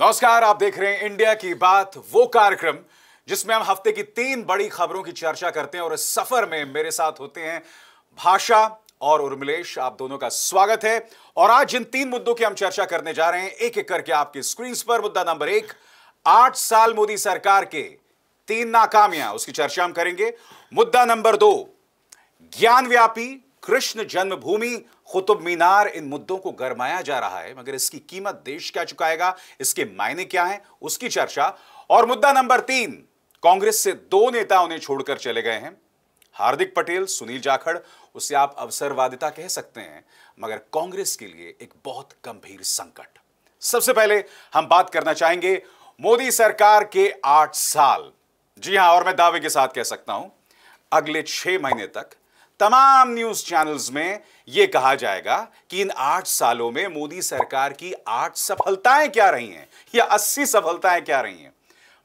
नमस्कार आप देख रहे हैं इंडिया की बात वो कार्यक्रम जिसमें हम हफ्ते की तीन बड़ी खबरों की चर्चा करते हैं और इस सफर में मेरे साथ होते हैं भाषा और उर्मिलेश आप दोनों का स्वागत है और आज जिन तीन मुद्दों की हम चर्चा करने जा रहे हैं एक एक करके आपके स्क्रीन पर मुद्दा नंबर एक आठ साल मोदी सरकार के तीन नाकामियां उसकी चर्चा हम करेंगे मुद्दा नंबर दो ज्ञान व्यापी कृष्ण जन्मभूमि कुतुब मीनार इन मुद्दों को गरमाया जा रहा है मगर इसकी कीमत देश क्या चुकाएगा इसके मायने क्या हैं उसकी चर्चा और मुद्दा नंबर तीन कांग्रेस से दो नेता उन्हें छोड़कर चले गए हैं हार्दिक पटेल सुनील जाखड़ उसे आप अवसरवादिता कह सकते हैं मगर कांग्रेस के लिए एक बहुत गंभीर संकट सबसे पहले हम बात करना चाहेंगे मोदी सरकार के आठ साल जी हां और मैं दावे के साथ कह सकता हूं अगले छह महीने तक तमाम न्यूज चैनल्स में यह कहा जाएगा कि इन आठ सालों में मोदी सरकार की आठ सफलताएं क्या रही हैं या अस्सी सफलताएं क्या रही हैं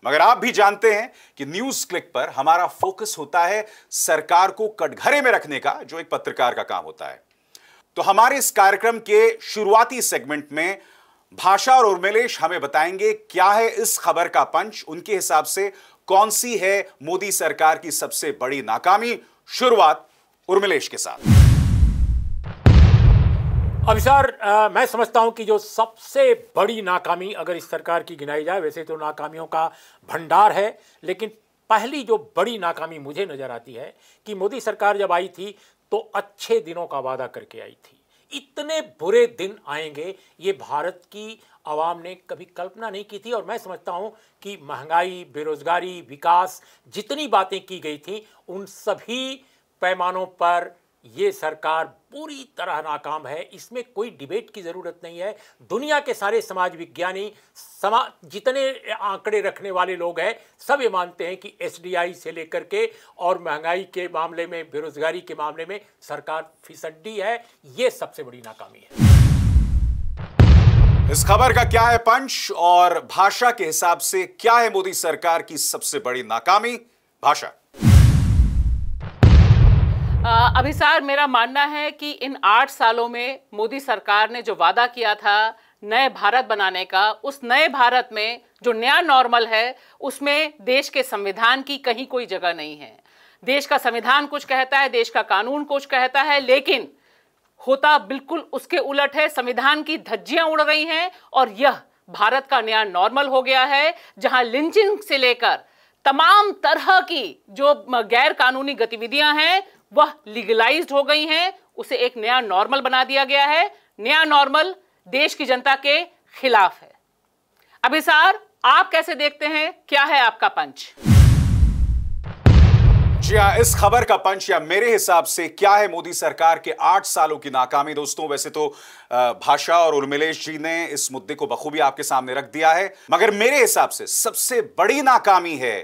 मगर आप भी जानते हैं कि न्यूज क्लिक पर हमारा फोकस होता है सरकार को कटघरे में रखने का जो एक पत्रकार का काम होता है तो हमारे इस कार्यक्रम के शुरुआती सेगमेंट में भाषा और उर्मिलेश हमें बताएंगे क्या है इस खबर का पंच उनके हिसाब से कौन सी है मोदी सरकार की सबसे बड़ी नाकामी शुरुआत उर्मिलेश के साथ अभिसार मैं समझता हूं कि जो सबसे बड़ी नाकामी अगर इस सरकार की गिनाई जाए वैसे तो नाकामियों का भंडार है लेकिन पहली जो बड़ी नाकामी मुझे नज़र आती है कि मोदी सरकार जब आई थी तो अच्छे दिनों का वादा करके आई थी इतने बुरे दिन आएंगे ये भारत की आवाम ने कभी कल्पना नहीं की थी और मैं समझता हूँ कि महंगाई बेरोजगारी विकास जितनी बातें की गई थी उन सभी पैमानों पर ये सरकार पूरी तरह नाकाम है इसमें कोई डिबेट की ज़रूरत नहीं है दुनिया के सारे समाज विज्ञानी समा जितने आंकड़े रखने वाले लोग हैं सब ये मानते हैं कि एसडीआई से लेकर के और महंगाई के मामले में बेरोजगारी के मामले में सरकार फिसड्डी है ये सबसे बड़ी नाकामी है इस खबर का क्या है पंच और भाषा के हिसाब से क्या है मोदी सरकार की सबसे बड़ी नाकामी भाषा अभिसार मेरा मानना है कि इन आठ सालों में मोदी सरकार ने जो वादा किया था नए भारत बनाने का उस नए भारत में जो नया नॉर्मल है उसमें देश के संविधान की कहीं कोई जगह नहीं है देश का संविधान कुछ कहता है देश का कानून कुछ कहता है लेकिन होता बिल्कुल उसके उलट है संविधान की धज्जियां उड़ रही हैं और यह भारत का नया नॉर्मल हो गया है जहां लिंचिंग से लेकर तमाम तरह की जो गैर कानूनी गतिविधियां हैं वह लीगलाइज हो गई हैं उसे एक नया नॉर्मल बना दिया गया है नया नॉर्मल देश की जनता के खिलाफ है अभिसार आप कैसे देखते हैं क्या है आपका पंच जी हाँ इस खबर का पंच या मेरे हिसाब से क्या है मोदी सरकार के आठ सालों की नाकामी दोस्तों वैसे तो भाषा और उर्मिलेश जी ने इस मुद्दे को बखूबी आपके सामने रख दिया है मगर मेरे हिसाब से सबसे बड़ी नाकामी है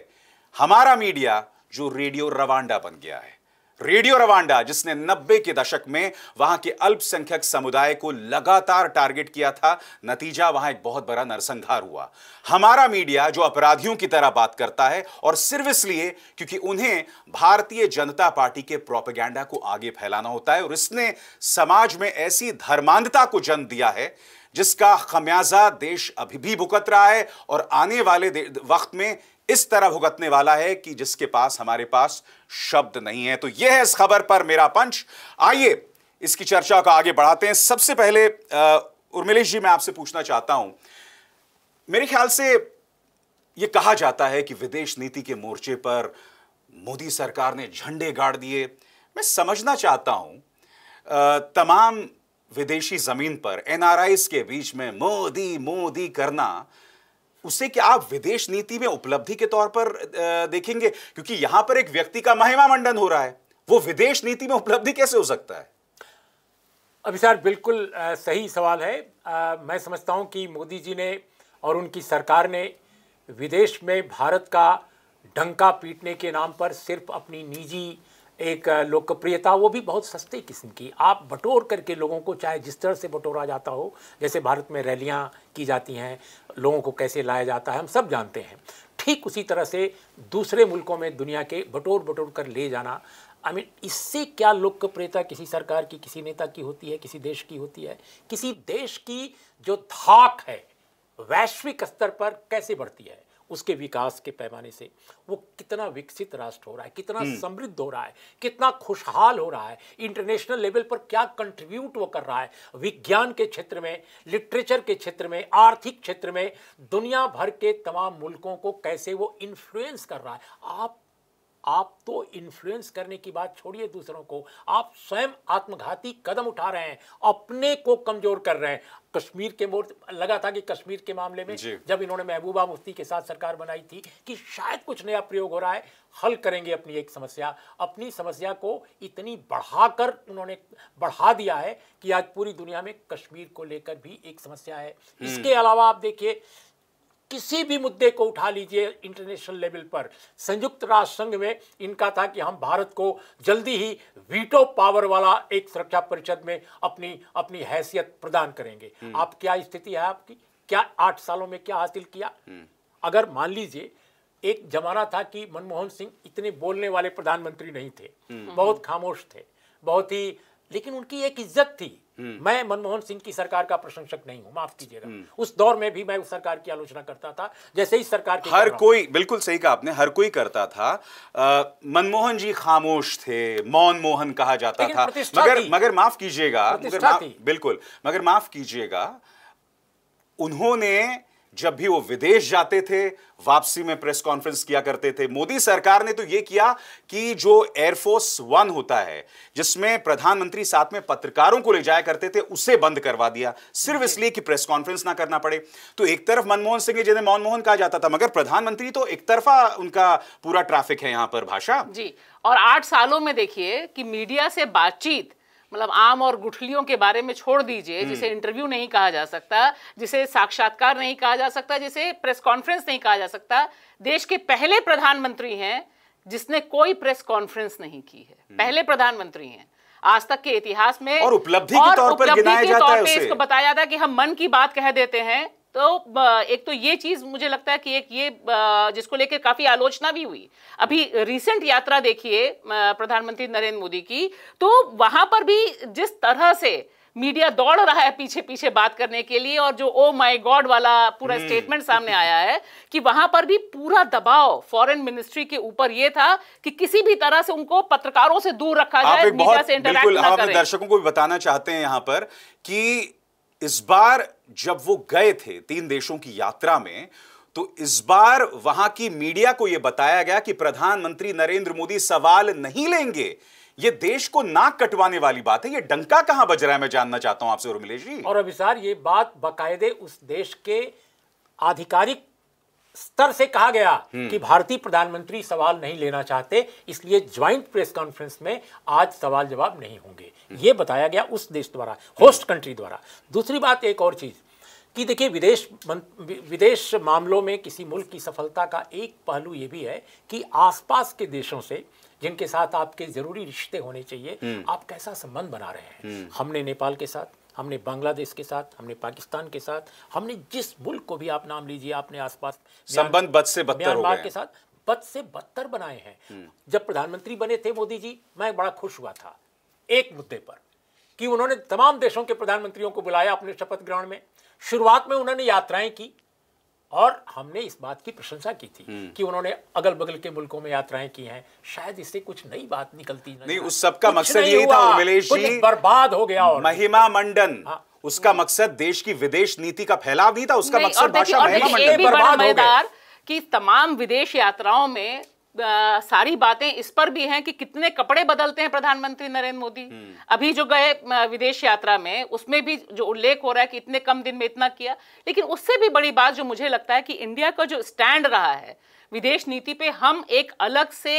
हमारा मीडिया जो रेडियो रवांडा बन गया है रेडियो रवांडा जिसने 90 के दशक में वहां के अल्पसंख्यक समुदाय को लगातार टारगेट किया था नतीजा वहां एक बहुत बड़ा नरसंहार हुआ हमारा मीडिया जो अपराधियों की तरह बात करता है और सिर्फ इसलिए क्योंकि उन्हें भारतीय जनता पार्टी के प्रोपेगेंडा को आगे फैलाना होता है और इसने समाज में ऐसी धर्मांधता को जन्म दिया है जिसका खमियाजा देश अभी भी भुगत रहा है और आने वाले वक्त में इस तरह भुगतने वाला है कि जिसके पास हमारे पास शब्द नहीं है तो यह है इस खबर पर मेरा पंच आइए इसकी चर्चा को आगे बढ़ाते हैं सबसे पहले उर्मिलेश जी मैं आपसे पूछना चाहता हूं मेरे ख्याल से ये कहा जाता है कि विदेश नीति के मोर्चे पर मोदी सरकार ने झंडे गाड़ दिए मैं समझना चाहता हूं तमाम विदेशी जमीन पर एनआरआई के बीच में मोदी मोदी करना उसे क्या आप विदेश नीति में उपलब्धि के तौर पर देखेंगे क्योंकि यहां पर एक व्यक्ति का महिमा मंडन हो रहा है वो विदेश नीति में उपलब्धि कैसे हो सकता है अभिसार बिल्कुल सही सवाल है मैं समझता हूं कि मोदी जी ने और उनकी सरकार ने विदेश में भारत का डंका पीटने के नाम पर सिर्फ अपनी निजी एक लोकप्रियता वो भी बहुत सस्ते किस्म की आप बटोर करके लोगों को चाहे जिस तरह से बटोरा जाता हो जैसे भारत में रैलियाँ की जाती हैं लोगों को कैसे लाया जाता है हम सब जानते हैं ठीक उसी तरह से दूसरे मुल्कों में दुनिया के बटोर बटोर कर ले जाना आई मीन इससे क्या लोकप्रियता किसी सरकार की किसी नेता की होती है किसी देश की होती है किसी देश की जो धाक है वैश्विक स्तर पर कैसे बढ़ती है उसके विकास के पैमाने से वो कितना विकसित राष्ट्र हो रहा है कितना हम्म। समृद्ध हो रहा है कितना खुशहाल हो रहा है इंटरनेशनल लेवल पर क्या कंट्रीब्यूट वो कर रहा है विज्ञान के क्षेत्र में लिटरेचर के क्षेत्र में आर्थिक क्षेत्र में दुनिया भर के तमाम मुल्कों को कैसे वो इन्फ्लुएंस कर रहा है आप आप तो इन्फ्लुएंस करने की बात छोड़िए दूसरों को आप स्वयं आत्मघाती कदम उठा रहे हैं अपने को कमजोर कर रहे हैं कश्मीर के मोर्च लगा था कि कश्मीर के मामले में जब इन्होंने महबूबा मुफ्ती के साथ सरकार बनाई थी कि शायद कुछ नया प्रयोग हो रहा है हल करेंगे अपनी एक समस्या अपनी समस्या को इतनी बढ़ाकर उन्होंने बढ़ा दिया है कि आज पूरी दुनिया में कश्मीर को लेकर भी एक समस्या है हम्म। इसके अलावा आप देखिए किसी भी मुद्दे को उठा लीजिए इंटरनेशनल लेवल पर संयुक्त राष्ट्र संघ में इनका था कि हम भारत को जल्दी ही वीटो पावर वाला एक सुरक्षा परिषद में अपनी अपनी हैसियत प्रदान करेंगे हम्म। आप क्या स्थिति है आपकी क्या आठ सालों में क्या हासिल किया हम्म। अगर मान लीजिए एक जमाना था कि मनमोहन सिंह इतने बोलने वाले प्रधानमंत्री नहीं थे हम्म। बहुत खामोश थे बहुत ही लेकिन उनकी एक इज्जत थी हम्म। मैं मनमोहन सिंह की सरकार का प्रशंसक नहीं हूं माफ कीजिएगा हम्म। उस दौर में भी मैं उस सरकार की आलोचना करता था जैसे ही सरकार हर कोई बिल्कुल सही कहा आपने हर कोई करता था मनमोहन जी खामोश थे मौन मोहन कहा जाता था मगर मगर माफ कीजिएगा बिल्कुल मगर माफ कीजिएगा उन्होंने जब भी वो विदेश जाते थे वापसी में प्रेस कॉन्फ्रेंस किया करते थे मोदी सरकार ने तो ये किया कि जो एयरफोर्स वन होता है जिसमें प्रधानमंत्री साथ में पत्रकारों को ले जाया करते थे उसे बंद करवा दिया सिर्फ इसलिए कि प्रेस कॉन्फ्रेंस ना करना पड़े तो एक तरफ मनमोहन सिंह जिन्हें मनमोहन कहा जाता था मगर प्रधानमंत्री तो एक तरफा उनका पूरा ट्रैफिक है यहां पर भाषा जी और आठ सालों में देखिए कि मीडिया से बातचीत मतलब आम और गुठलियों के बारे में छोड़ दीजिए हम्म। जिसे इंटरव्यू नहीं कहा जा सकता जिसे साक्षात्कार नहीं कहा जा सकता जिसे प्रेस कॉन्फ्रेंस नहीं कहा जा सकता देश के पहले प्रधानमंत्री हैं जिसने कोई प्रेस कॉन्फ्रेंस नहीं की है हम्म। पहले प्रधानमंत्री हैं आज तक के इतिहास में और उपलब्धि के तौर पर गिनाया जाता है इसको बताया जाता है कि हम मन की बात कह देते हैं तो एक तो ये चीज़ मुझे लगता है कि एक ये जिसको लेकर काफ़ी आलोचना भी हुई अभी रिसेंट यात्रा देखिए प्रधानमंत्री नरेंद्र मोदी की तो वहां पर भी जिस तरह से मीडिया दौड़ रहा है पीछे पीछे बात करने के लिए और जो ओ माय गॉड वाला पूरा स्टेटमेंट हम्म। सामने आया है कि वहां पर भी पूरा दबाव फॉरेन मिनिस्ट्री के ऊपर ये था कि किसी भी तरह से उनको पत्रकारों से दूर रखा जाए मीडिया से इंटरेक्ट ना करें दर्शकों को भी बताना चाहते हैं यहां पर कि इस बार जब वो गए थे तीन देशों की यात्रा में तो इस बार वहां की मीडिया को यह बताया गया कि प्रधानमंत्री नरेंद्र मोदी सवाल नहीं लेंगे ये देश को नाक कटवाने वाली बात है ये डंका कहां बज रहा है मैं जानना चाहता हूं आपसे उर्मिलेश जी और अभिसार ये बात बाकायदे उस देश के आधिकारिक स्तर से कहा गया हम्म। कि भारतीय प्रधानमंत्री सवाल नहीं लेना चाहते इसलिए ज्वाइंट प्रेस कॉन्फ्रेंस में आज सवाल जवाब नहीं होंगे हम्म। यह बताया गया उस देश द्वारा होस्ट कंट्री द्वारा दूसरी बात एक और चीज़ कि देखिए विदेश विदेश मामलों में किसी मुल्क की सफलता का एक पहलू यह भी है कि आसपास के देशों से जिनके साथ आपके ज़रूरी रिश्ते होने चाहिए हम्म। आप कैसा संबंध बना रहे हैं हमने नेपाल के साथ हमने बांग्लादेश के साथ हमने पाकिस्तान के साथ हमने जिस मुल्क को भी आप नाम लीजिए आपने आसपास संबंध बद से बदतर हो गए के साथ बद से बदतर बनाए हैं हम्म। जब प्रधानमंत्री बने थे मोदी जी मैं बड़ा खुश हुआ था एक मुद्दे पर कि उन्होंने तमाम देशों के प्रधानमंत्रियों को बुलाया अपने शपथ ग्रहण में शुरुआत में उन्होंने यात्राएं की और हमने इस बात की प्रशंसा की थी हम्म। कि उन्होंने अगल बगल के मुल्कों में यात्राएं की हैं शायद इससे कुछ नई बात निकलती नहीं, नहीं उस सबका मकसद यही था उर्मिलेश जी बर्बाद हो गया और महिमा मंडन हाँ। उसका मकसद देश की विदेश नीति का फैलाव नहीं था उसका मकसद भाषा महिमा मंडन बर्बाद हो गया कि तमाम विदेश यात्राओं में सारी बातें इस पर भी हैं कि कितने कपड़े बदलते हैं प्रधानमंत्री नरेंद्र मोदी हम्म। अभी जो गए विदेश यात्रा में उसमें भी जो उल्लेख हो रहा है कि इतने कम दिन में इतना किया लेकिन उससे भी बड़ी बात जो मुझे लगता है कि इंडिया का जो स्टैंड रहा है विदेश नीति पे हम एक अलग से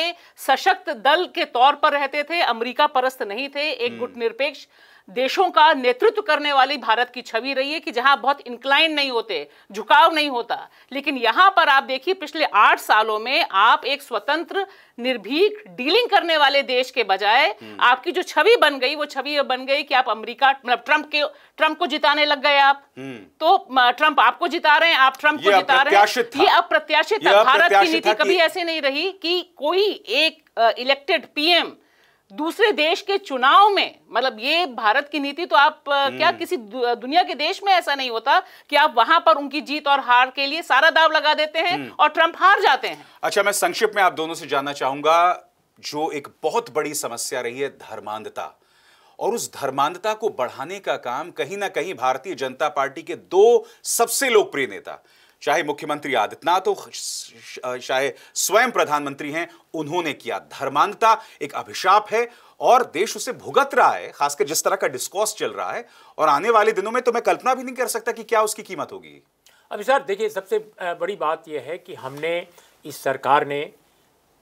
सशक्त दल के तौर पर रहते थे अमेरिका परस्त नहीं थे एक हम्म। गुट निरपेक्ष देशों का नेतृत्व करने वाली भारत की छवि रही है कि जहां बहुत इंक्लाइन नहीं होते झुकाव नहीं होता लेकिन यहां पर आप देखिए पिछले आठ सालों में आप एक स्वतंत्र निर्भीक डीलिंग करने वाले देश के बजाय हम्म। आपकी जो छवि बन गई वो छवि बन गई कि आप अमेरिका मतलब ट्रंप के ट्रंप को जिताने लग गए आप हम्म। तो ट्रंप आपको जिता रहे हैं आप ट्रंप को जिता रहे हैं ये अप्रत्याशित भारत की नीति कभी ऐसी नहीं रही कि कोई एक इलेक्टेड पीएम दूसरे देश के चुनाव में मतलब ये भारत की नीति तो आप क्या हम्म। किसी दुनिया के देश में ऐसा नहीं होता कि आप वहां पर उनकी जीत और हार के लिए सारा दाव लगा देते हैं हम्म। और ट्रंप हार जाते हैं अच्छा मैं संक्षिप्त में आप दोनों से जानना चाहूंगा जो एक बहुत बड़ी समस्या रही है धर्मांधता और उस धर्मांधता को बढ़ाने का काम कहीं ना कहीं भारतीय जनता पार्टी के दो सबसे लोकप्रिय नेता चाहे मुख्यमंत्री आदित्यनाथ हो चाहे स्वयं प्रधानमंत्री हैं उन्होंने किया धर्मांधता एक अभिशाप है और देश उसे भुगत रहा है खासकर जिस तरह का डिस्कोर्स चल रहा है और आने वाले दिनों में तो मैं कल्पना भी नहीं कर सकता कि क्या उसकी कीमत होगी अभी सर देखिए सबसे बड़ी बात यह है कि हमने इस सरकार ने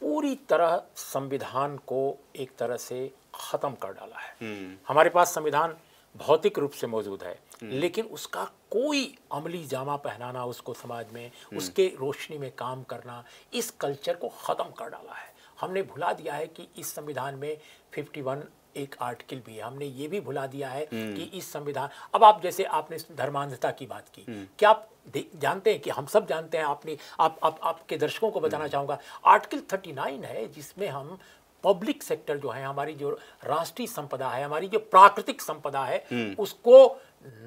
पूरी तरह संविधान को एक तरह से ख़त्म कर डाला है हम्म। हमारे पास संविधान भौतिक रूप से मौजूद है हम्म। लेकिन उसका कोई अमली जामा पहनाना उसको समाज में हम्म। उसके रोशनी में काम करना इस कल्चर को ख़त्म कर डाला है हमने भुला दिया है कि इस संविधान में 51 एक आर्टिकल भी है हमने ये भी भुला दिया है हम्म। कि इस संविधान अब आप जैसे आपने धर्मांधता की बात की क्या आप जानते हैं कि हम सब जानते हैं आपने आप आप आपके दर्शकों को बताना चाहूँगा आर्टिकल 39 है जिसमें हम पब्लिक सेक्टर जो है हमारी जो राष्ट्रीय संपदा है हमारी जो प्राकृतिक संपदा है हम्म। उसको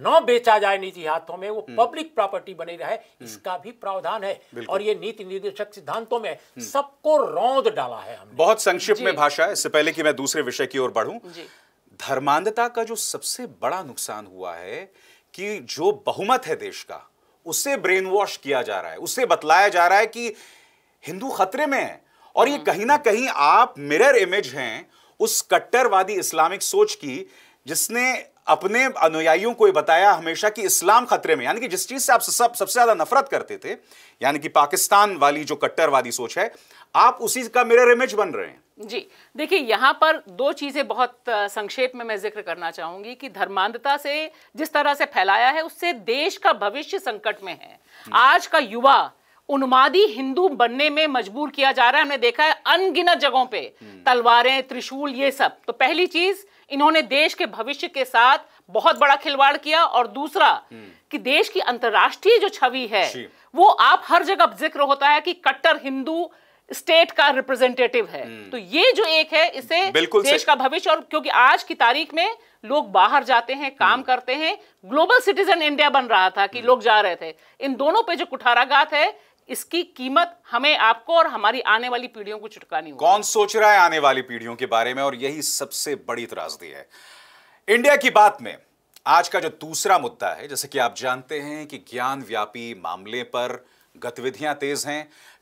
न बेचा जाए निजी हाथों में वो पब्लिक हम्म। प्रॉपर्टी बनी रहे हम्म। इसका भी प्रावधान है और ये नीति निर्देशक सिद्धांतों में सबको रौद डाला है हमने बहुत संक्षिप्त में भाषा है इससे पहले कि मैं दूसरे विषय की ओर बढ़ू धर्मांधता का जो सबसे बड़ा नुकसान हुआ है कि जो बहुमत है देश का उसे ब्रेन वॉश किया जा रहा है उसे बतलाया जा रहा है कि हिंदू खतरे में है और ये हाँ, कहीं ना हाँ। कहीं आप मिरर इमेज हैं उस कट्टरवादी इस्लामिक सोच की जिसने अपने अनुयायियों को ये बताया हमेशा कि इस्लाम खतरे में यानी कि जिस चीज से आप सब सबसे ज्यादा नफरत करते थे यानी कि पाकिस्तान वाली जो कट्टरवादी सोच है आप उसी का मिरर इमेज बन रहे हैं जी देखिए यहाँ पर दो चीज़ें बहुत संक्षेप में मैं जिक्र करना चाहूंगी कि धर्मांधता से जिस तरह से फैलाया है उससे देश का भविष्य संकट में है हम्म। आज का युवा उन्मादी हिंदू बनने में मजबूर किया जा रहा है हमने देखा है अनगिनत जगहों पे हम्म। तलवारें त्रिशूल ये सब तो पहली चीज इन्होंने देश के भविष्य के साथ बहुत बड़ा खिलवाड़ किया और दूसरा हम्म। कि देश की अंतर्राष्ट्रीय जो छवि है वो आप हर जगह जिक्र होता है कि कट्टर हिंदू स्टेट का रिप्रेजेंटेटिव है हम्म। तो ये जो एक है इसे देश का भविष्य और क्योंकि आज की तारीख में लोग बाहर जाते हैं काम करते हैं ग्लोबल सिटीजन इंडिया बन रहा था कि लोग जा रहे थे इन दोनों पे जो कुठाराघात है इसकी कीमत हमें आपको और हमारी आने वाली पीढ़ियों को चुटकानी होगी कौन सोच रहा है आने वाली पीढ़ियों के बारे में और यही सबसे बड़ी त्रासदी है इंडिया की बात में आज का जो दूसरा मुद्दा है जैसे कि आप जानते हैं कि ज्ञान व्यापी मामले पर गतिविधियां तेज हैं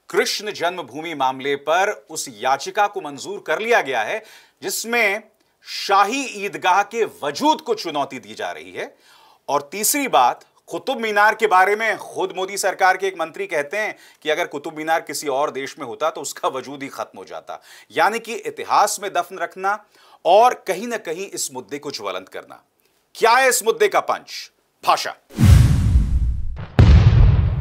कृष्ण जन्मभूमि मामले पर उस याचिका को मंजूर कर लिया गया है जिसमें शाही ईदगाह के वजूद को चुनौती दी जा रही है और तीसरी बात कुतुब मीनार के बारे में खुद मोदी सरकार के एक मंत्री कहते हैं कि अगर कुतुब मीनार किसी और देश में होता तो उसका वजूद ही खत्म हो जाता यानी कि इतिहास में दफन रखना और कहीं ना कहीं इस मुद्दे को ज्वलंत करना क्या है इस मुद्दे का पंच भाषा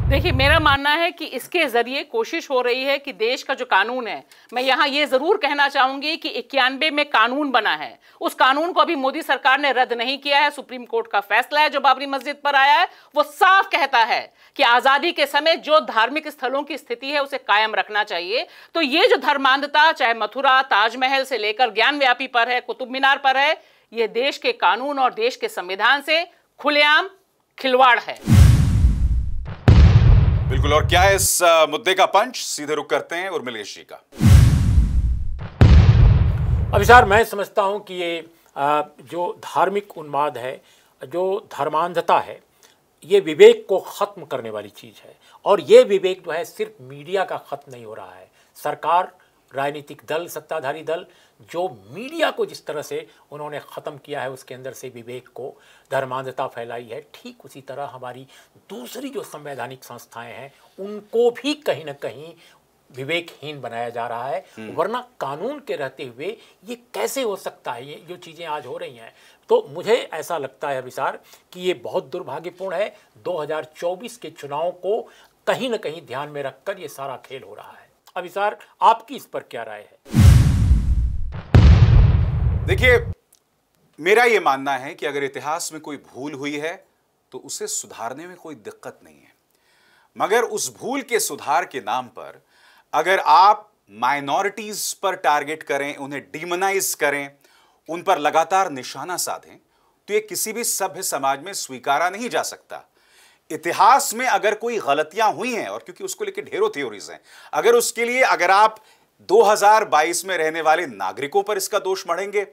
देखिए मेरा मानना है कि इसके ज़रिए कोशिश हो रही है कि देश का जो कानून है मैं यहाँ ये ज़रूर कहना चाहूंगी कि इक्यानवे में कानून बना है उस कानून को अभी मोदी सरकार ने रद्द नहीं किया है सुप्रीम कोर्ट का फैसला है जो बाबरी मस्जिद पर आया है वो साफ कहता है कि आज़ादी के समय जो धार्मिक स्थलों की स्थिति है उसे कायम रखना चाहिए तो ये जो धर्मांधता चाहे मथुरा ताजमहल से लेकर ज्ञान पर है कुतुब मीनार पर है ये देश के कानून और देश के संविधान से खुलेआम खिलवाड़ है बिल्कुल और क्या है इस मुद्दे का पंच सीधे रुक करते हैं उर्मिलेश जी का अभिसार मैं समझता हूं कि ये जो धार्मिक उन्माद है जो धर्मांधता है ये विवेक को ख़त्म करने वाली चीज़ है और ये विवेक जो है सिर्फ मीडिया का ख़त्म नहीं हो रहा है सरकार राजनीतिक दल सत्ताधारी दल जो मीडिया को जिस तरह से उन्होंने ख़त्म किया है उसके अंदर से विवेक को धर्मांधता फैलाई है ठीक उसी तरह हमारी दूसरी जो संवैधानिक संस्थाएं हैं उनको भी कहीं ना कहीं विवेकहीन बनाया जा रहा है हम्म। वरना कानून के रहते हुए ये कैसे हो सकता है ये जो चीज़ें आज हो रही हैं तो मुझे ऐसा लगता है अभिसार कि ये बहुत दुर्भाग्यपूर्ण है 2024 के चुनाव को कहीं ना कहीं ध्यान में रखकर ये सारा खेल हो रहा है अभिसार आपकी इस पर क्या राय है देखिए मेरा ये मानना है कि अगर इतिहास में कोई भूल हुई है तो उसे सुधारने में कोई दिक्कत नहीं है मगर उस भूल के सुधार के नाम पर अगर आप माइनॉरिटीज पर टारगेट करें उन्हें डिमोनाइज करें उन पर लगातार निशाना साधें तो ये किसी भी सभ्य समाज में स्वीकारा नहीं जा सकता इतिहास में अगर कोई गलतियां हुई हैं और क्योंकि उसको लेकर ढेरों थ्योरीज हैं अगर उसके लिए अगर आप 2022 में रहने वाले नागरिकों पर इसका दोष मढ़ेंगे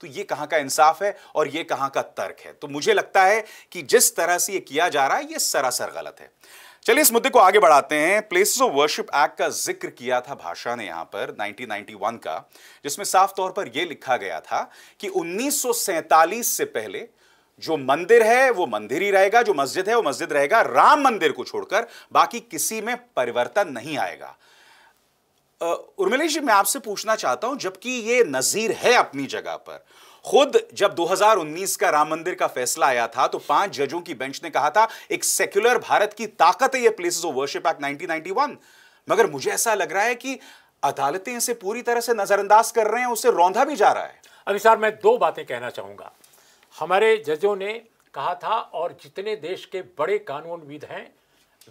तो ये कहां का इंसाफ है और ये कहां का तर्क है तो मुझे लगता है कि जिस तरह से ये किया जा रहा है ये सरासर गलत है चलिए इस मुद्दे को आगे बढ़ाते हैं प्लेसेस ऑफ वर्शिप एक्ट का जिक्र किया था भाषा ने यहां पर 1991 का जिसमें साफ तौर पर यह लिखा गया था कि 1947 से पहले जो मंदिर है वो मंदिर ही रहेगा जो मस्जिद है वो मस्जिद रहेगा राम मंदिर को छोड़कर बाकी किसी में परिवर्तन नहीं आएगा उर्मिलेश जी मैं आपसे पूछना चाहता हूं जबकि ये नजीर है अपनी जगह पर खुद जब 2019 का राम मंदिर का फैसला आया था तो पांच जजों की बेंच ने कहा था एक सेक्युलर भारत की ताकत है ये प्लेसेस ऑफ वर्शिप एक्ट 1991 मगर मुझे ऐसा लग रहा है कि अदालतें इसे पूरी तरह से नजरअंदाज कर रहे हैं उसे रौंधा भी जा रहा है अभी सर मैं दो बातें कहना चाहूंगा हमारे जजों ने कहा था और जितने देश के बड़े कानूनविद हैं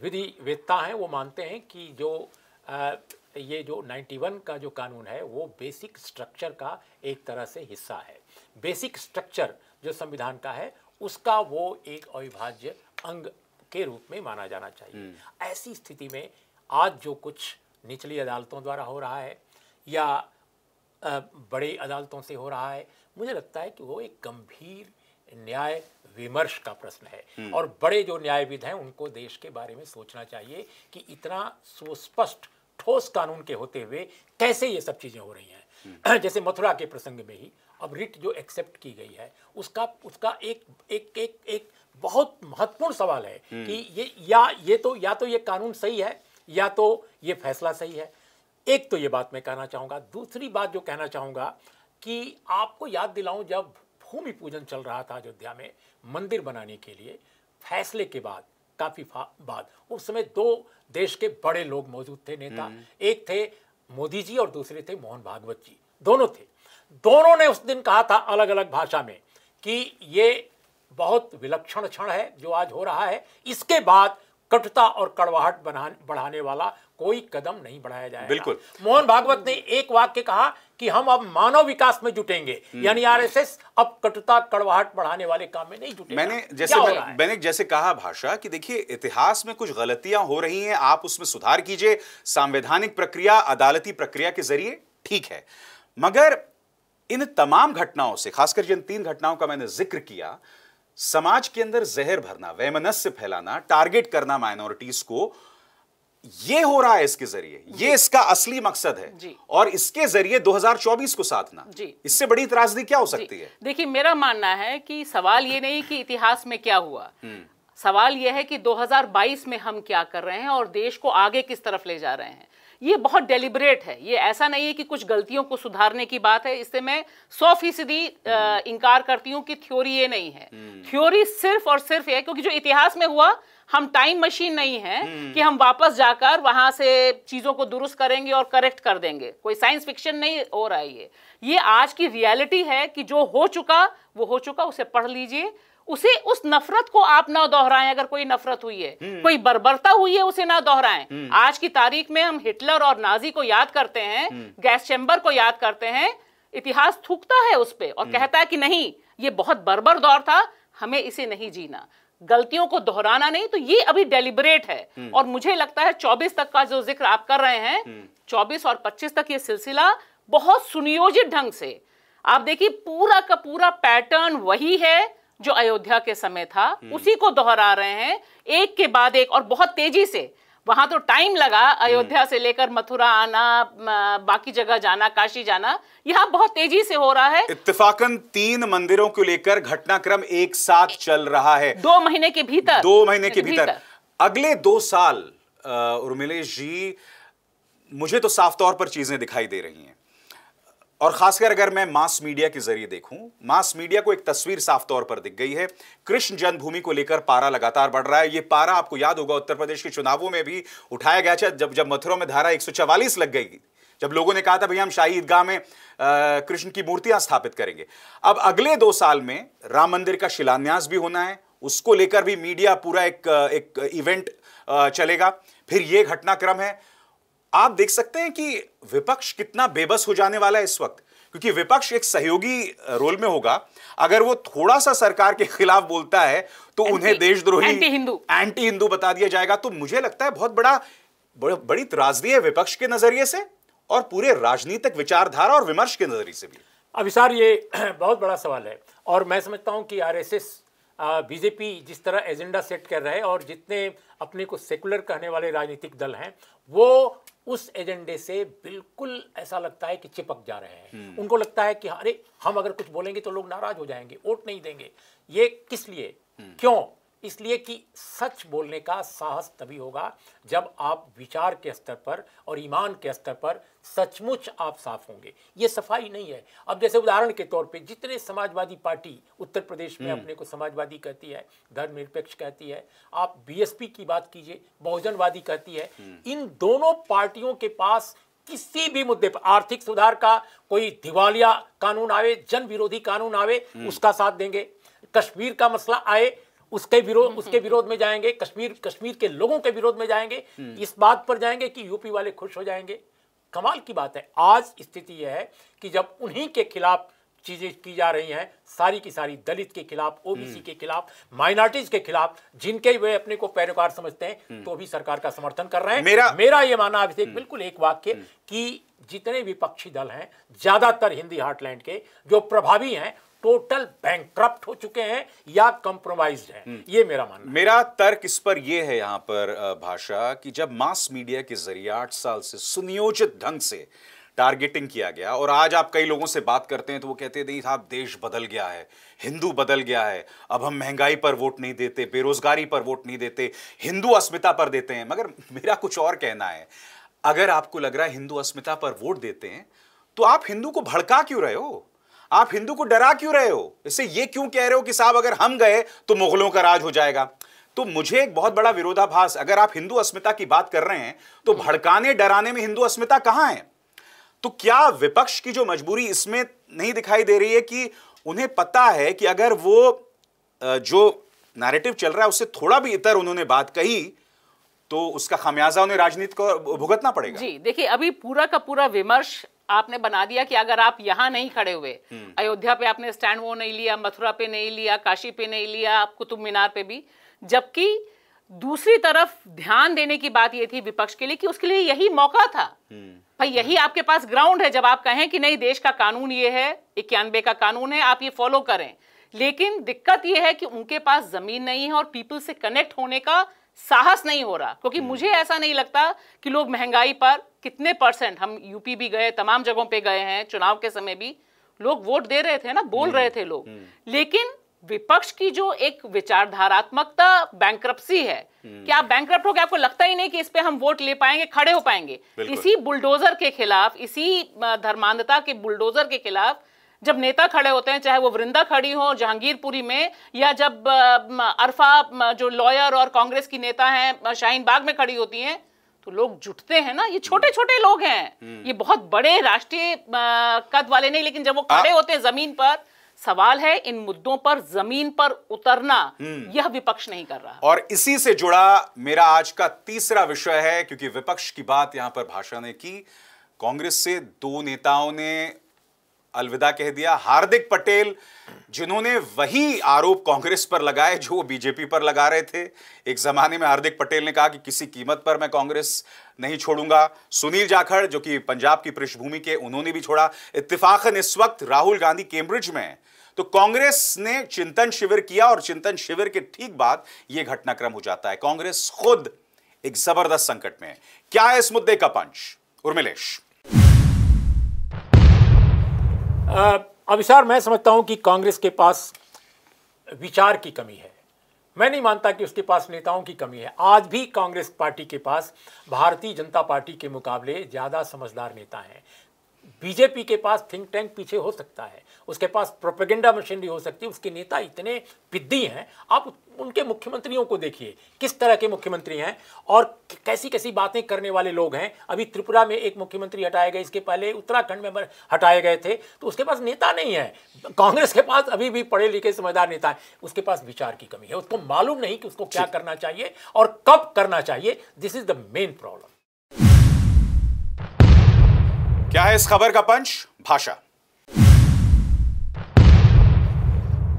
विधि वेदता हैं वो मानते हैं कि जो ये जो 91 का जो कानून है वो बेसिक स्ट्रक्चर का एक तरह से हिस्सा है बेसिक स्ट्रक्चर जो संविधान का है उसका वो एक अविभाज्य अंग के रूप में माना जाना चाहिए हम्म। ऐसी स्थिति में आज जो कुछ निचली अदालतों द्वारा हो रहा है या बड़े अदालतों से हो रहा है मुझे लगता है कि वो एक गंभीर न्याय विमर्श का प्रश्न है हम्म। और बड़े जो न्यायविद हैं उनको देश के बारे में सोचना चाहिए कि इतना सुस्पष्ट ठोस कानून के होते हुए कैसे ये सब चीज़ें हो रही हैं जैसे मथुरा के प्रसंग में ही अब रिट जो एक्सेप्ट की गई है उसका उसका एक एक एक एक बहुत महत्वपूर्ण सवाल है हम्म। कि ये या ये तो या तो ये कानून सही है या तो ये फैसला सही है एक तो ये बात मैं कहना चाहूँगा दूसरी बात जो कहना चाहूँगा कि आपको याद दिलाऊं जब भूमि पूजन चल रहा था अयोध्या में मंदिर बनाने के लिए फैसले के बाद काफ़ी बाद उस समय दो देश के बड़े लोग मौजूद थे नेता हम्म। एक थे मोदी जी और दूसरे थे मोहन भागवत जी दोनों थे दोनों ने उस दिन कहा था अलग अलग भाषा में कि ये बहुत विलक्षण क्षण है जो आज हो रहा है इसके बाद कटुता और कड़वाहट बढ़ाने वाला कोई कदम नहीं बढ़ाया जाएगा बिल्कुल मोहन भागवत ने एक वाक्य कहा कि हम अब मानव विकास में जुटेंगे हम्म। यानी आरएसएस अब कटुता कड़वाहट बढ़ाने वाले काम में नहीं जुटे मैंने जैसे मैं, मैंने जैसे कहा भाषा कि देखिए इतिहास में कुछ गलतियां हो रही हैं आप उसमें सुधार कीजिए संवैधानिक प्रक्रिया अदालती प्रक्रिया के जरिए ठीक है मगर इन तमाम घटनाओं से खासकर जिन तीन घटनाओं का मैंने जिक्र किया समाज के अंदर जहर भरना वैमनस्य फैलाना टारगेट करना माइनॉरिटीज को ये हो रहा है इसके जरिए ये इसका असली मकसद है और इसके जरिए 2024 को साधना इससे बड़ी त्रासदी क्या हो सकती है देखिए मेरा मानना है कि सवाल ये नहीं कि इतिहास में क्या हुआ हम्म। सवाल यह है कि 2022 में हम क्या कर रहे हैं और देश को आगे किस तरफ ले जा रहे हैं ये बहुत डेलिबरेट है ये ऐसा नहीं है कि कुछ गलतियों को सुधारने की बात है इससे मैं सौ फीसदी हम्म। इनकार करती हूँ कि थ्योरी ये नहीं है थ्योरी हम्म। सिर्फ और सिर्फ ये क्योंकि जो इतिहास में हुआ हम टाइम मशीन नहीं है हम्म। कि हम वापस जाकर वहां से चीजों को दुरुस्त करेंगे और करेक्ट कर देंगे कोई साइंस फिक्शन नहीं हो रहा है ये ये आज की रियलिटी है कि जो हो चुका वो हो चुका उसे पढ़ लीजिए उसे उस नफरत को आप ना दोहराएं अगर कोई नफरत हुई है हम्म। कोई बर्बरता हुई है उसे ना दोहराएं हम्म। आज की तारीख में हम हिटलर और नाजी को याद करते हैं हम्म। गैस चैम्बर को याद करते हैं इतिहास थूकता है उस पर और कहता है कि नहीं ये बहुत बर्बर दौर था हमें इसे नहीं जीना गलतियों को दोहराना नहीं तो ये अभी डेलिबरेट है और मुझे लगता है 24 तक का जो जिक्र आप कर रहे हैं 24 और 25 तक ये सिलसिला बहुत सुनियोजित ढंग से आप देखिए पूरा का पूरा पैटर्न वही है जो अयोध्या के समय था हम्म। उसी को दोहरा रहे हैं एक के बाद एक और बहुत तेजी से वहां तो टाइम लगा अयोध्या हम्म। से लेकर मथुरा आना बाकी जगह जाना काशी जाना यहाँ बहुत तेजी से हो रहा है इत्तेफाकन तीन मंदिरों को लेकर घटनाक्रम एक साथ चल रहा है दो महीने के भीतर दो महीने के भीतर, भीतर। अगले दो साल उर्मिलेश जी मुझे तो साफ तौर पर चीजें दिखाई दे रही हैं और खासकर अगर मैं मास मीडिया के जरिए देखूं मास मीडिया को एक तस्वीर साफ तौर पर दिख गई है कृष्ण जन्मभूमि को लेकर पारा लगातार बढ़ रहा है ये पारा आपको याद होगा उत्तर प्रदेश के चुनावों में भी उठाया गया था जब जब मथुरा में धारा 144 लग गई जब लोगों ने कहा था भैया हम शाही ईदगाह में कृष्ण की मूर्तियां स्थापित करेंगे अब अगले दो साल में राम मंदिर का शिलान्यास भी होना है उसको लेकर भी मीडिया पूरा एक एक इवेंट चलेगा फिर ये घटनाक्रम है आप देख सकते हैं कि विपक्ष कितना बेबस हो जाने वाला है इस वक्त क्योंकि विपक्ष एक सहयोगी रोल में होगा अगर वो थोड़ा सा सरकार के खिलाफ बोलता है तो उन्हें देशद्रोही एंटी हिंदू एंटी हिंदू बता दिया जाएगा तो मुझे लगता है बहुत बड़ा बड़ी त्रासदी है विपक्ष के नजरिए से और पूरे राजनीतिक विचारधारा और विमर्श के नजरिए से भी अभिसार ये बहुत बड़ा सवाल है और मैं समझता हूं कि आरएसएस बीजेपी जिस तरह एजेंडा सेट कर रहे है और जितने अपने को सेकुलर कहने वाले राजनीतिक दल हैं वो उस एजेंडे से बिल्कुल ऐसा लगता है कि चिपक जा रहे हैं हम्म। उनको लगता है कि अरे हम अगर कुछ बोलेंगे तो लोग नाराज हो जाएंगे वोट नहीं देंगे ये किस लिए हम्म। क्यों इसलिए कि सच बोलने का साहस तभी होगा जब आप विचार के स्तर पर और ईमान के स्तर पर सचमुच आप साफ होंगे ये सफाई नहीं है अब जैसे उदाहरण के तौर पे जितने समाजवादी पार्टी उत्तर प्रदेश में हम्म। अपने को समाजवादी कहती है धर्मनिरपेक्ष कहती है आप बीएसपी की बात कीजिए बहुजनवादी कहती है हम्म। इन दोनों पार्टियों के पास किसी भी मुद्दे पर आर्थिक सुधार का कोई दिवालिया कानून आवे जन विरोधी कानून आवे हम्म। उसका साथ देंगे कश्मीर का मसला आए उसके हम्म, हम्म, विरोध उसके हम्म। विरोध में जाएंगे कश्मीर कश्मीर के लोगों के विरोध में जाएंगे इस बात पर जाएंगे कि यूपी वाले खुश हो जाएंगे कमाल की बात है आज स्थिति यह है कि जब उन्हीं के खिलाफ चीजें की जा रही हैं सारी की सारी दलित के खिलाफ ओबीसी के खिलाफ माइनॉरिटीज के खिलाफ जिनके वे अपने को पैरोकार समझते हैं तो भी सरकार का समर्थन कर रहे हैं मेरा मेरा ये मानना अभिषेक बिल्कुल एक वाक्य कि जितने विपक्षी दल हैं ज्यादातर हिंदी हार्टलैंड के जो प्रभावी हैं टोटल बैंक्रप्ट हो चुके हैं या कंप्रोमाइज हैं हम्म। ये मेरा मानना मेरा तर्क इस पर यह है यहां पर भाषा कि जब मास मीडिया के जरिए आठ साल से सुनियोजित ढंग से टारगेटिंग किया गया और आज आप कई लोगों से बात करते हैं तो वो कहते हैं नहीं साहब देश बदल गया है हिंदू बदल गया है अब हम महंगाई पर वोट नहीं देते बेरोजगारी पर वोट नहीं देते हिंदू अस्मिता पर देते हैं मगर मेरा कुछ और कहना है अगर आपको लग रहा है हिंदू अस्मिता पर वोट देते हैं तो आप हिंदू को भड़का क्यों रहे हो आप हिंदू को डरा क्यों रहे हो इससे ये क्यों कह रहे हो कि साहब अगर हम गए तो मुगलों का राज हो जाएगा तो मुझे एक बहुत बड़ा विरोधाभास अगर आप हिंदू अस्मिता की बात कर रहे हैं तो भड़काने डराने में हिंदू अस्मिता कहां है तो क्या विपक्ष की जो मजबूरी इसमें नहीं दिखाई दे रही है कि उन्हें पता है कि अगर वो जो नैरेटिव चल रहा है उससे थोड़ा भी इतर उन्होंने बात कही तो उसका खामियाजा उन्हें राजनीति को भुगतना पड़ेगा जी देखिए अभी पूरा का पूरा विमर्श आपने बना दिया कि अगर आप यहाँ नहीं खड़े हुए हम्म। अयोध्या पे आपने स्टैंड वो नहीं लिया मथुरा पे नहीं लिया काशी पे नहीं लिया आप कुतुब मीनार पे भी जबकि दूसरी तरफ ध्यान देने की बात ये थी विपक्ष के लिए कि उसके लिए यही मौका था हम्म। भाई यही हम्म। आपके पास ग्राउंड है जब आप कहें कि नहीं देश का कानून ये है इक्यानबे का कानून है आप ये फॉलो करें लेकिन दिक्कत यह है कि उनके पास जमीन नहीं है और पीपल से कनेक्ट होने का साहस नहीं हो रहा क्योंकि हम्म। मुझे ऐसा नहीं लगता कि लोग महंगाई पर कितने परसेंट हम यूपी भी गए तमाम जगहों पे गए हैं चुनाव के समय भी लोग वोट दे रहे थे ना बोल हम्म, रहे थे लोग हम्म। लेकिन विपक्ष की जो एक विचारधारात्मकता बैंक्रप्सी है कि आप बैंक हो गए आपको लगता ही नहीं कि इस पर हम वोट ले पाएंगे खड़े हो पाएंगे इसी बुलडोजर के खिलाफ इसी धर्मांधता के बुलडोजर के खिलाफ जब नेता खड़े होते हैं चाहे वो वृंदा खड़ी हो जहांगीरपुरी में या जब अरफा जो लॉयर और कांग्रेस की नेता हैं शाहीन बाग में खड़ी होती हैं तो लोग जुटते हैं ना ये छोटे छोटे लोग हैं हम्म। ये बहुत बड़े राष्ट्रीय कद वाले नहीं लेकिन जब वो खड़े होते हैं जमीन पर सवाल है इन मुद्दों पर जमीन पर उतरना हम्म। यह विपक्ष नहीं कर रहा और इसी से जुड़ा मेरा आज का तीसरा विषय है क्योंकि विपक्ष की बात यहां पर भाषा ने की कांग्रेस से दो नेताओं ने अलविदा कह दिया हार्दिक पटेल जिन्होंने वही आरोप कांग्रेस पर लगाए जो वो बीजेपी पर लगा रहे थे एक जमाने में हार्दिक पटेल ने कहा कि किसी कीमत पर मैं कांग्रेस नहीं छोड़ूंगा सुनील जाखड़ जो कि पंजाब की पृष्ठभूमि के उन्होंने भी छोड़ा इतफाकन इस वक्त राहुल गांधी कैम्ब्रिज में तो कांग्रेस ने चिंतन शिविर किया और चिंतन शिविर के ठीक बाद यह घटनाक्रम हो जाता है कांग्रेस खुद एक जबरदस्त संकट में है क्या है इस मुद्दे का पंच उर्मिलेश अभिसार मैं समझता हूं कि कांग्रेस के पास विचार की कमी है मैं नहीं मानता कि उसके पास नेताओं की कमी है आज भी कांग्रेस पार्टी के पास भारतीय जनता पार्टी के मुकाबले ज़्यादा समझदार नेता हैं बीजेपी के पास थिंक टैंक पीछे हो सकता है उसके पास प्रोपेगेंडा मशीनरी हो सकती है उसके नेता इतने पिद्दी हैं आप उनके मुख्यमंत्रियों को देखिए किस तरह के मुख्यमंत्री हैं और कैसी कैसी बातें करने वाले लोग हैं अभी त्रिपुरा में एक मुख्यमंत्री हटाए गए इसके पहले उत्तराखंड में हटाए गए थे तो उसके पास नेता नहीं है कांग्रेस के पास अभी भी पढ़े लिखे समझदार नेता है उसके पास विचार की कमी है उसको मालूम नहीं कि उसको क्या करना चाहिए और कब करना चाहिए this is the main problem क्या है इस खबर का पंच भाषा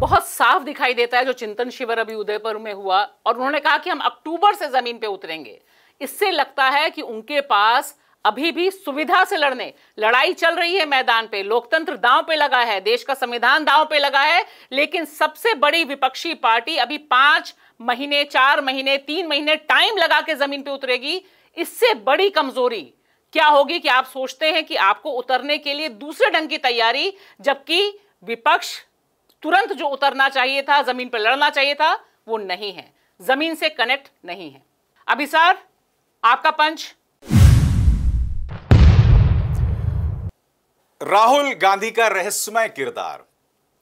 बहुत साफ दिखाई देता है जो चिंतन शिविर अभी उदयपुर में हुआ और उन्होंने कहा कि हम अक्टूबर से जमीन पे उतरेंगे इससे लगता है कि उनके पास अभी भी सुविधा से लड़ने लड़ाई चल रही है मैदान पे लोकतंत्र दांव पे लगा है देश का संविधान दांव पे लगा है लेकिन सबसे बड़ी विपक्षी पार्टी अभी पांच महीने चार महीने तीन महीने टाइम लगा के जमीन पे उतरेगी इससे बड़ी कमजोरी क्या होगी कि आप सोचते हैं कि आपको उतरने के लिए दूसरे ढंग की तैयारी जबकि विपक्ष तुरंत जो उतरना चाहिए था जमीन पर लड़ना चाहिए था वो नहीं है जमीन से कनेक्ट नहीं है अभी सर आपका पंच राहुल गांधी का रहस्यमय किरदार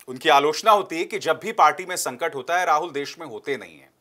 उनकी आलोचना होती है कि जब भी पार्टी में संकट होता है राहुल देश में होते नहीं है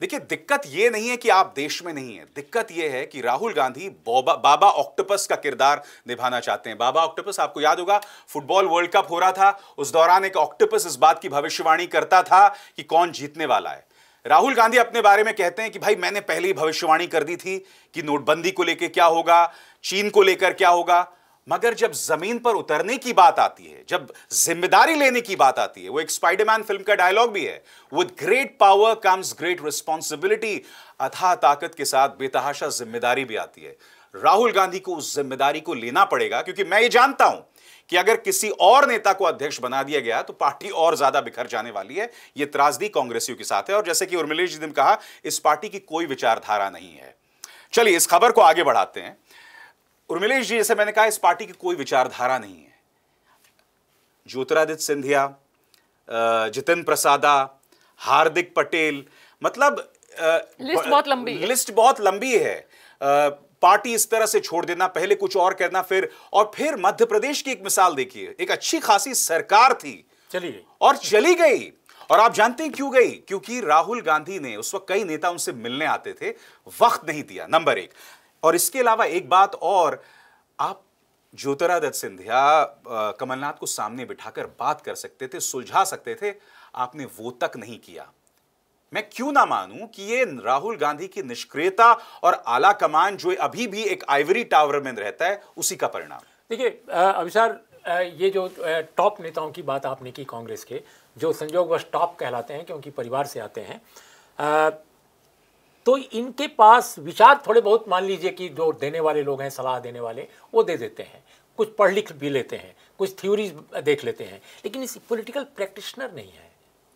देखिए दिक्कत ये नहीं है कि आप देश में नहीं है दिक्कत यह है कि राहुल गांधी बाबा ऑक्टोपस का किरदार निभाना चाहते हैं बाबा ऑक्टोपस आपको याद होगा फुटबॉल वर्ल्ड कप हो रहा था उस दौरान एक ऑक्टोपस इस बात की भविष्यवाणी करता था कि कौन जीतने वाला है राहुल गांधी अपने बारे में कहते हैं कि भाई मैंने पहले ही भविष्यवाणी कर दी थी कि नोटबंदी को लेकर क्या होगा चीन को लेकर क्या होगा मगर जब जमीन पर उतरने की बात आती है जब जिम्मेदारी लेने की बात आती है वो एक स्पाइडरमैन फिल्म का डायलॉग भी है with great power comes great responsibility अथाह ताकत के साथ बेतहाशा जिम्मेदारी भी आती है राहुल गांधी को उस जिम्मेदारी को लेना पड़ेगा क्योंकि मैं ये जानता हूं कि अगर किसी और नेता को अध्यक्ष बना दिया गया तो पार्टी और ज्यादा बिखर जाने वाली है यह त्रासदी कांग्रेसियों के साथ है और जैसे कि उर्मिलेश जी ने कहा इस पार्टी की कोई विचारधारा नहीं है चलिए इस खबर को आगे बढ़ाते हैं उर्मिलेश जी जैसे मैंने कहा इस पार्टी की कोई विचारधारा नहीं है ज्योतिरादित्य सिंधिया जितिन प्रसादा हार्दिक पटेल मतलब लिस्ट बहुत लंबी लिस्ट बहुत लंबी है पार्टी इस तरह से छोड़ देना पहले कुछ और करना फिर और फिर मध्य प्रदेश की एक मिसाल देखिए एक अच्छी खासी सरकार थी चली गई और चली गई और आप जानते हैं क्यों गई क्योंकि राहुल गांधी ने उस वक्त कई नेता उनसे मिलने आते थे वक्त नहीं दिया नंबर एक और इसके अलावा एक बात और आप ज्योतिरादित्य सिंधिया कमलनाथ को सामने बिठाकर बात कर सकते थे सुलझा सकते थे आपने वो तक नहीं किया मैं क्यों ना मानूं कि ये राहुल गांधी की निष्क्रियता और आला कमान जो अभी भी एक आइवरी टावर में रहता है उसी का परिणाम देखिए अभिसार ये जो टॉप नेताओं की बात आपने की कांग्रेस के जो संजोगवश टॉप कहलाते हैं क्योंकि परिवार से आते हैं तो इनके पास विचार थोड़े बहुत मान लीजिए कि जो देने वाले लोग हैं सलाह देने वाले वो दे देते हैं कुछ पढ़ लिख भी लेते हैं कुछ थ्योरीज देख लेते हैं लेकिन इस पॉलिटिकल प्रैक्टिशनर नहीं है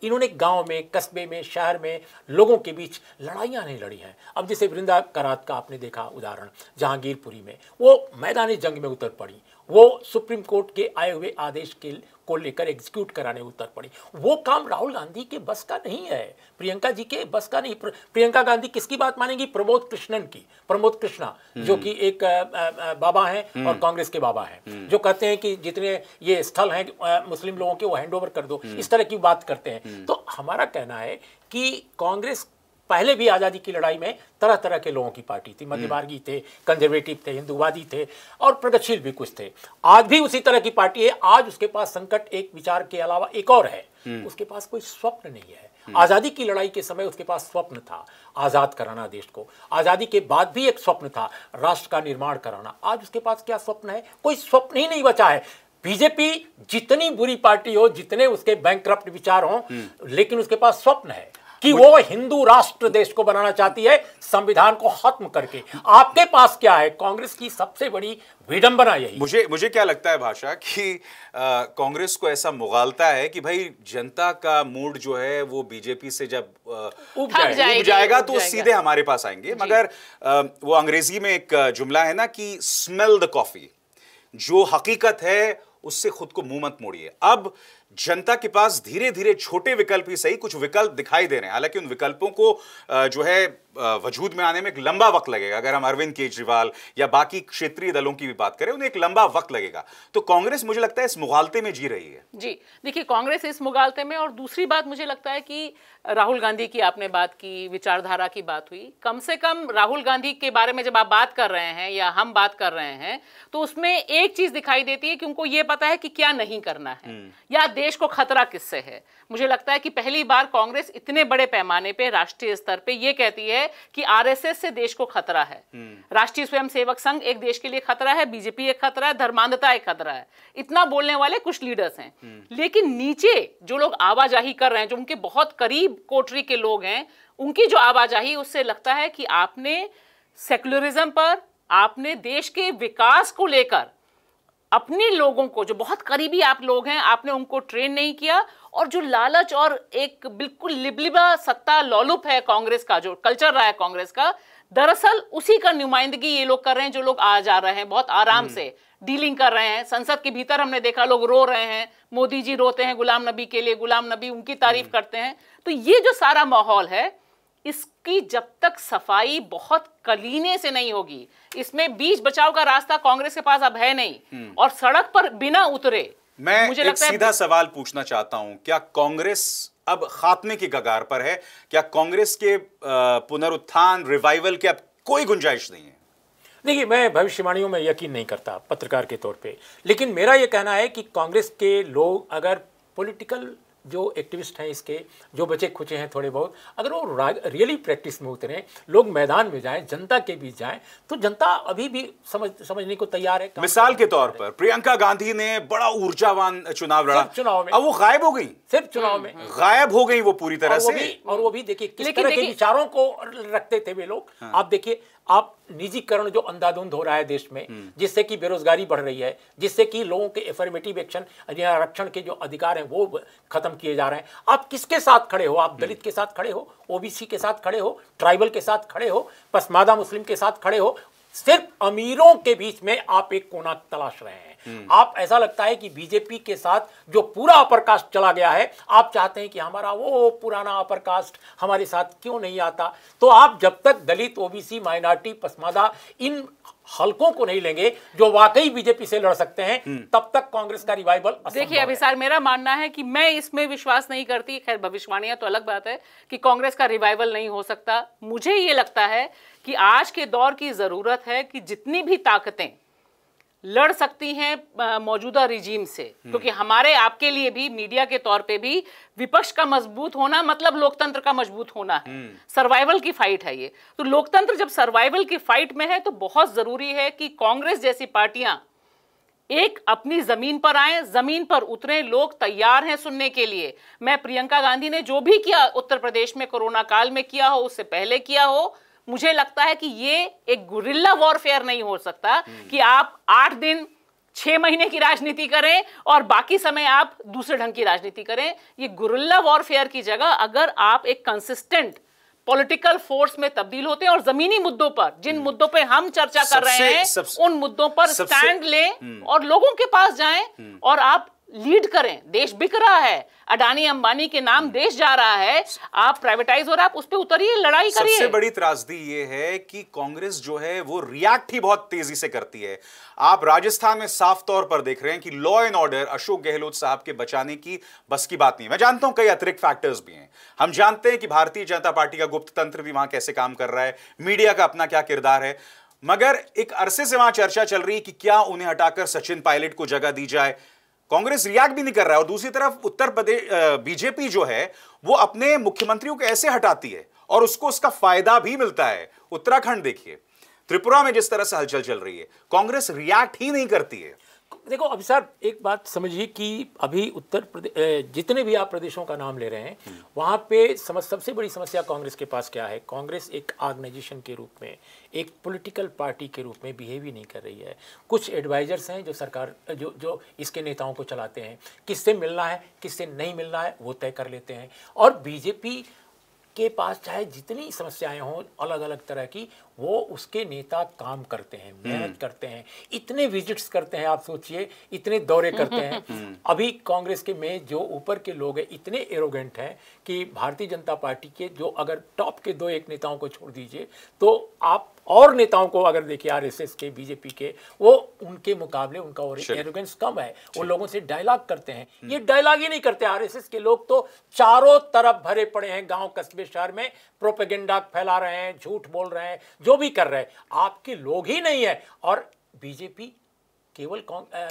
इन्होंने गांव में कस्बे में शहर में लोगों के बीच लड़ाइयाँ नहीं लड़ी हैं अब जैसे वृंदा करात का आपने देखा उदाहरण जहांगीरपुरी में वो मैदानी जंग में उतर पड़ी वो सुप्रीम कोर्ट के आए हुए आदेश के को लेकर एग्जीक्यूट कराने उतर पड़ी वो काम राहुल गांधी के बस का नहीं है प्रियंका जी के बस का नहीं प्रियंका गांधी किसकी बात मानेगी प्रमोद कृष्णन की प्रमोद कृष्णा हम्म। जो कि एक बाबा हैं हम्म। और कांग्रेस के बाबा हैं हम्म। जो कहते हैं कि जितने ये स्थल हैं मुस्लिम लोगों के वो हैंड कर दो इस तरह की बात करते हैं तो हमारा कहना है कि कांग्रेस पहले भी आज़ादी की लड़ाई में तरह तरह के लोगों की पार्टी थी मध्यमार्गी थे कंजर्वेटिव थे हिंदुवादी थे और प्रगतिशील भी कुछ थे आज भी उसी तरह की पार्टी है आज उसके पास संकट एक विचार के अलावा एक और है हम्म। उसके पास कोई स्वप्न नहीं है आज़ादी की लड़ाई के समय उसके पास स्वप्न था आज़ाद कराना देश को आज़ादी के बाद भी एक स्वप्न था राष्ट्र का निर्माण कराना आज उसके पास क्या स्वप्न है कोई स्वप्न ही नहीं बचा है बीजेपी जितनी बुरी पार्टी हो जितने उसके बैंक विचार हो हम्म। लेकिन उसके पास स्वप्न है कि वो हिंदू राष्ट्र देश को बनाना चाहती है संविधान को खत्म करके आपके पास क्या है कांग्रेस की सबसे बड़ी विडंबना यही मुझे मुझे क्या लगता है भाषा कि कांग्रेस को ऐसा मुगालता है कि भाई जनता का मूड जो है वो बीजेपी से जब उप जाए, जाएगा, जाएगा, जाएगा तो जाएगा। सीधे हमारे पास आएंगे मगर आ, वो अंग्रेजी में एक जुमला है ना कि स्मेल द कॉफी जो हकीकत है उससे खुद को मुंह मत मोड़िए अब जनता के पास धीरे धीरे छोटे विकल्प ही सही कुछ विकल्प दिखाई दे रहे हैं हालांकि उन विकल्पों को जो है वजूद में आने में एक लंबा वक्त लगेगा अगर हम अरविंद केजरीवाल या बाकी क्षेत्रीय दलों की भी बात करें उन्हें एक लंबा वक्त लगेगा तो कांग्रेस मुझे लगता है इस मुगालते में जी रही है जी देखिए कांग्रेस इस मुगालते में और दूसरी बात मुझे लगता है कि राहुल गांधी की आपने बात की विचारधारा की बात हुई कम से कम राहुल गांधी के बारे में जब आप बात कर रहे हैं या हम बात कर रहे हैं तो उसमें एक चीज दिखाई देती है कि उनको ये पता है कि क्या नहीं करना है हम्म। या देश को खतरा किससे है मुझे लगता है कि पहली बार कांग्रेस इतने बड़े पैमाने पर राष्ट्रीय स्तर पर यह कहती है है कि आरएसएस से देश को खतरा है हम्म। राष्ट्रीय स्वयंसेवक संघ एक देश के लिए खतरा है बीजेपी एक खतरा है धर्मांधता एक खतरा है इतना बोलने वाले कुछ लीडर्स हैं हम्म। लेकिन नीचे जो लोग आवाजाही कर रहे हैं जो उनके बहुत करीब कोटरी के लोग हैं उनकी जो आवाजाही उससे लगता है कि आपने सेकुलरिज्म पर आपने देश के विकास को लेकर अपने लोगों को जो बहुत करीबी आप लोग हैं आपने उनको ट्रेन नहीं किया और जो लालच और एक बिल्कुल लिबलिबा सत्ता लॉलुप है कांग्रेस का जो कल्चर रहा है कांग्रेस का दरअसल उसी का नुमाइंदगी ये लोग कर रहे हैं जो लोग आ जा रहे हैं बहुत आराम हम्म। से डीलिंग कर रहे हैं संसद के भीतर हमने देखा लोग रो रहे हैं मोदी जी रोते हैं गुलाम नबी के लिए गुलाम नबी उनकी तारीफ हम्म। करते हैं तो ये जो सारा माहौल है इसकी जब तक सफाई बहुत कलीने से नहीं होगी इसमें बीच बचाव का रास्ता कांग्रेस के पास अब है नहीं हम्म। और सड़क पर बिना उतरे मैं मुझे एक सीधा सवाल पूछना चाहता हूं क्या कांग्रेस अब खात्मे की कगार पर है क्या कांग्रेस के पुनरुत्थान रिवाइवल के अब कोई गुंजाइश नहीं है देखिए मैं भविष्यवाणियों में यकीन नहीं करता पत्रकार के तौर पे लेकिन मेरा यह कहना है कि कांग्रेस के लोग अगर पॉलिटिकल जो एक्टिविस्ट हैं इसके जो बचे खुचे हैं थोड़े बहुत अगर वो रियली प्रैक्टिस में उतरें लोग मैदान में जाएं जनता के बीच जाएं तो जनता अभी भी समझ समझने को तैयार है मिसाल के तौर पर प्रियंका गांधी ने बड़ा ऊर्जावान चुनाव लड़ा चुनाव में अब वो गायब हो गई सिर्फ चुनाव में हम्म। गायब हो गई वो पूरी तरह से और वो भी देखिए किस तरह के विचारों को रखते थे वे लोग हाँ। आप देखिए आप निजीकरण जो अंधाधुंध हो रहा है देश में हम्म। जिससे कि बेरोजगारी बढ़ रही है जिससे कि लोगों के एफर्मेटिव एक्शन आरक्षण के जो अधिकार हैं वो खत्म किए जा रहे हैं आप किसके साथ खड़े हो आप दलित हम्म। के साथ खड़े हो ओबीसी के साथ खड़े हो ट्राइबल के साथ खड़े हो पसमादा मुस्लिम के साथ खड़े हो सिर्फ अमीरों के बीच में आप एक कोना तलाश रहे हैं हम्म। आप ऐसा लगता है कि बीजेपी के साथ जो पूरा अपर कास्ट चला गया है आप चाहते हैं कि हमारा वो पुराना अपर कास्ट हमारे साथ क्यों नहीं आता तो आप जब तक दलित ओबीसी माइनॉरिटी पसमादा इन हलकों को नहीं लेंगे जो वाकई बीजेपी से लड़ सकते हैं हम्म। तब तक कांग्रेस का रिवाइवल देखिए अभिसार मेरा मानना है कि मैं इसमें विश्वास नहीं करती खैर भविष्यवाणियां तो अलग बात है कि कांग्रेस का रिवाइवल नहीं हो सकता मुझे ये लगता है कि आज के दौर की जरूरत है कि जितनी भी ताकतें लड़ सकती हैं मौजूदा रिजीम से हम्म। क्योंकि हमारे आपके लिए भी मीडिया के तौर पे भी विपक्ष का मजबूत होना मतलब लोकतंत्र का मजबूत होना है सर्वाइवल हम्म। की फाइट है ये तो लोकतंत्र जब सर्वाइवल की फाइट में है तो बहुत जरूरी है कि कांग्रेस जैसी पार्टियां एक अपनी जमीन पर आए जमीन पर उतरे लोग तैयार हैं सुनने के लिए मैं प्रियंका गांधी ने जो भी किया उत्तर प्रदेश में कोरोना काल में किया हो उससे पहले किया हो मुझे लगता है कि ये एक गुरिल्ला वॉरफेयर नहीं हो सकता हम्म। कि आप आठ दिन छह महीने की राजनीति करें और बाकी समय आप दूसरे ढंग की राजनीति करें ये गुरिल्ला वॉरफेयर की जगह अगर आप एक कंसिस्टेंट पॉलिटिकल फोर्स में तब्दील होते हैं और जमीनी मुद्दों पर जिन हम्म। मुद्दों पर हम चर्चा कर रहे हैं उन मुद्दों पर स्टैंड लें हम्म। और लोगों के पास जाएं और आप लीड करें देश बिक रहा है अडानी अंबानी के नाम हम्म। देश जा रहा है आप प्राइवेटाइज हो रहा आप उस पर उतरिए लड़ाई करिए सबसे बड़ी त्रासदी ये है कि कांग्रेस जो है वो रिएक्ट ही बहुत तेजी से करती है आप राजस्थान में साफ तौर पर देख रहे हैं कि law and order Ashok Gehlot साहब के बचाने की बस की बात नहीं मैं जानता हूं कई अतिरिक्त फैक्टर्स भी हैं हम जानते हैं कि भारतीय जनता पार्टी का गुप्त तंत्र भी वहां कैसे काम कर रहा है मीडिया का अपना क्या किरदार है मगर एक अरसे से वहां चर्चा चल रही है कि क्या उन्हें हटाकर सचिन पायलट को जगह दी जाए कांग्रेस रिएक्ट भी नहीं कर रहा है और दूसरी तरफ उत्तर प्रदेश बीजेपी जो है वो अपने मुख्यमंत्रियों को ऐसे हटाती है और उसको उसका फायदा भी मिलता है उत्तराखंड देखिए त्रिपुरा में जिस तरह से हलचल चल रही है कांग्रेस रिएक्ट ही नहीं करती है देखो अभी सर एक बात समझिए कि अभी उत्तर प्रदेश जितने भी आप प्रदेशों का नाम ले रहे हैं हम्म। वहाँ पे समझ सबसे बड़ी समस्या कांग्रेस के पास क्या है कांग्रेस एक ऑर्गेनाइजेशन के रूप में एक पॉलिटिकल पार्टी के रूप में बिहेव ही नहीं कर रही है कुछ एडवाइजर्स हैं जो सरकार जो जो इसके नेताओं को चलाते हैं किससे मिलना है किससे नहीं मिलना है वो तय कर लेते हैं और बीजेपी के पास चाहे जितनी समस्याएं हों अलग अलग तरह की वो उसके नेता काम करते हैं हम्म। मेहनत करते हैं इतने विजिट्स करते हैं आप सोचिए इतने दौरे करते हैं हम्म। अभी कांग्रेस के में जो ऊपर के लोग हैं इतने एरोगेंट हैं कि भारतीय जनता पार्टी के जो अगर टॉप के दो एक नेताओं को छोड़ दीजिए तो आप और नेताओं को अगर देखिए आरएसएस के बीजेपी के वो उनके मुकाबले उनका और एरोगेंस कम है वो लोगों से डायलॉग करते हैं ये डायलॉग हम्म। ही नहीं करते आरएसएस के लोग तो चारों तरफ भरे पड़े हैं गांव कस्बे शहर में प्रोपेगेंडा फैला रहे हैं झूठ बोल रहे हैं जो भी कर रहे हैं आपके लोग ही नहीं है और बीजेपी केवल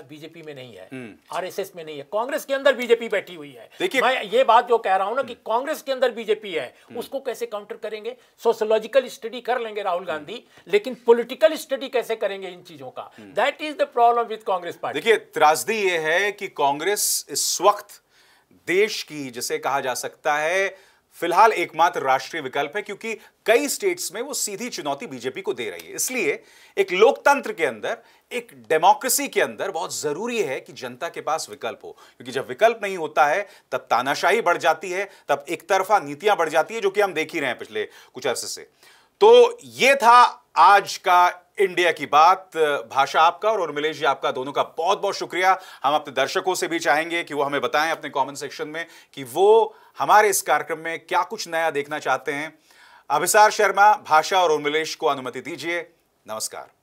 बीजेपी में नहीं है हम्म। आरएसएस में नहीं है कांग्रेस के अंदर बीजेपी बैठी हुई है देखिए मैं ये बात जो कह रहा हूं ना कि हम्म। कांग्रेस के अंदर बीजेपी है हम्म। उसको कैसे काउंटर करेंगे सोशोलॉजिकल स्टडी कर लेंगे राहुल गांधी लेकिन पॉलिटिकल स्टडी कैसे करेंगे इन चीजों का that is the problem with Congress party देखिए त्रासदी ये है कि कांग्रेस इस वक्त देश की जिसे कहा जा सकता है फिलहाल एकमात्र राष्ट्रीय विकल्प है क्योंकि कई स्टेट्स में वो सीधी चुनौती बीजेपी को दे रही है इसलिए एक लोकतंत्र के अंदर एक डेमोक्रेसी के अंदर बहुत जरूरी है कि जनता के पास विकल्प हो क्योंकि जब विकल्प नहीं होता है तब तानाशाही बढ़ जाती है तब एक तरफा नीतियां बढ़ जाती है जो कि हम देख ही रहे हैं पिछले कुछ अरसे से तो ये था आज का इंडिया की बात भाषा आपका और उर्मिलेश जी आपका दोनों का बहुत बहुत शुक्रिया हम अपने दर्शकों से भी चाहेंगे कि वो हमें बताएं अपने कमेंट सेक्शन में कि वो हमारे इस कार्यक्रम में क्या कुछ नया देखना चाहते हैं अभिसार शर्मा भाषा और उन्मिलेश को अनुमति दीजिए नमस्कार